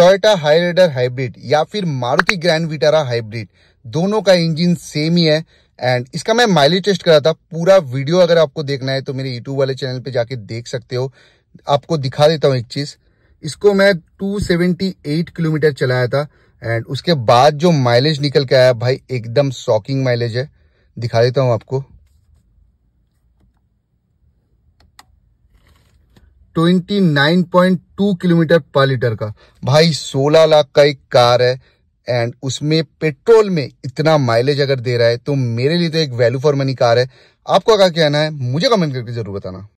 Toyota हाईरेडर hybrid या फिर Maruti grand Vitara hybrid दोनों का इंजन सेम ही है एंड इसका मैं माइलेज टेस्ट करा था पूरा वीडियो अगर आपको देखना है तो मेरे यूट्यूब वाले चैनल पे जाके देख सकते हो आपको दिखा देता हूँ एक चीज इसको मैं 278 किलोमीटर चलाया था एंड उसके बाद जो माइलेज निकल के आया भाई एकदम शॉकिंग माइलेज है दिखा देता हूँ आपको 29.2 किलोमीटर पर लीटर का भाई 16 लाख का एक कार है एंड उसमें पेट्रोल में इतना माइलेज अगर दे रहा है तो मेरे लिए तो एक वैल्यू फॉर मनी कार है आपको क्या कहना है मुझे कमेंट करके जरूर बताना